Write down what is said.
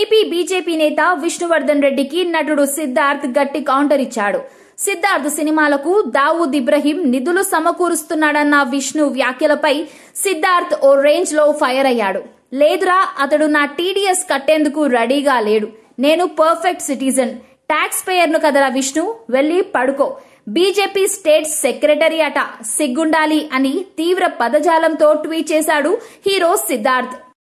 AP BJP నేత విష్ణువర్ధన్ రెడ్డికి నటుడు సిద్ధార్థ్ గట్టి కౌంటర్ ఇచ్చాడు సిద్ధార్థ్ సినిమాలకు దావూద్ ఇబ్రహీం నిధులు సమకూరుస్తున్నాడన్న విష్ణు వ్యాఖ్యలపై సిద్ధార్థ్ ఓ రేంజ్ లో ఫైర్ అయ్యాడు లేదురా అతడు నా టీడీఎస్ కట్టేందుకు రెడీగా లేడు నేను పర్ఫెక్ట్ సిటిజన్ ట్యాక్స్ పేయర్ను కదరా విష్ణు వెళ్ళి పడుకో బీజేపీ స్టేట్ సెక్రటరీ అట సిగ్గుండాలి అని తీవ్ర పదజాలంతో ట్వీట్ చేశాడు హీరో సిద్ధార్థ్